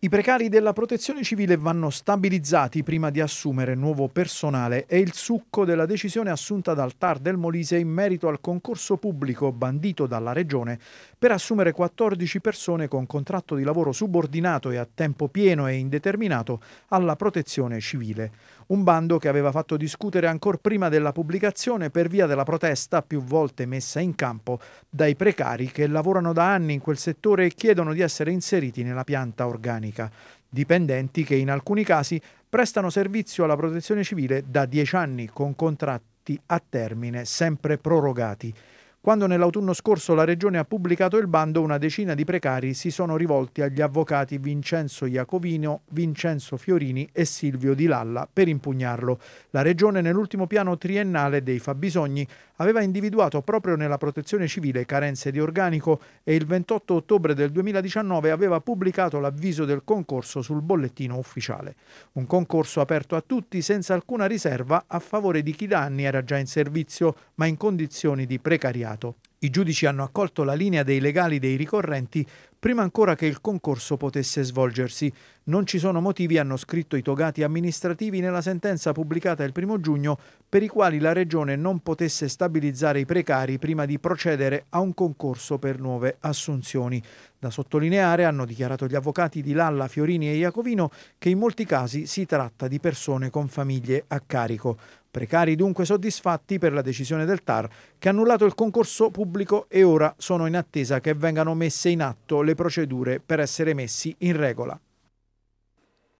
I precari della protezione civile vanno stabilizzati prima di assumere nuovo personale e il succo della decisione assunta dal TAR del Molise in merito al concorso pubblico bandito dalla Regione per assumere 14 persone con contratto di lavoro subordinato e a tempo pieno e indeterminato alla protezione civile. Un bando che aveva fatto discutere ancor prima della pubblicazione per via della protesta più volte messa in campo dai precari che lavorano da anni in quel settore e chiedono di essere inseriti nella pianta organica chimica, dipendenti che in alcuni casi prestano servizio alla protezione civile da dieci anni con contratti a termine sempre prorogati. Quando nell'autunno scorso la Regione ha pubblicato il bando, una decina di precari si sono rivolti agli avvocati Vincenzo Iacovino, Vincenzo Fiorini e Silvio Di Lalla per impugnarlo. La Regione nell'ultimo piano triennale dei fabbisogni aveva individuato proprio nella protezione civile carenze di organico e il 28 ottobre del 2019 aveva pubblicato l'avviso del concorso sul bollettino ufficiale. Un concorso aperto a tutti senza alcuna riserva a favore di chi da anni era già in servizio ma in condizioni di precariato passato. I giudici hanno accolto la linea dei legali dei ricorrenti prima ancora che il concorso potesse svolgersi. Non ci sono motivi, hanno scritto i togati amministrativi nella sentenza pubblicata il primo giugno, per i quali la Regione non potesse stabilizzare i precari prima di procedere a un concorso per nuove assunzioni. Da sottolineare, hanno dichiarato gli avvocati di Lalla, Fiorini e Iacovino, che in molti casi si tratta di persone con famiglie a carico. Precari dunque soddisfatti per la decisione del TAR, che ha annullato il concorso pubblicato pubblico e ora sono in attesa che vengano messe in atto le procedure per essere messi in regola.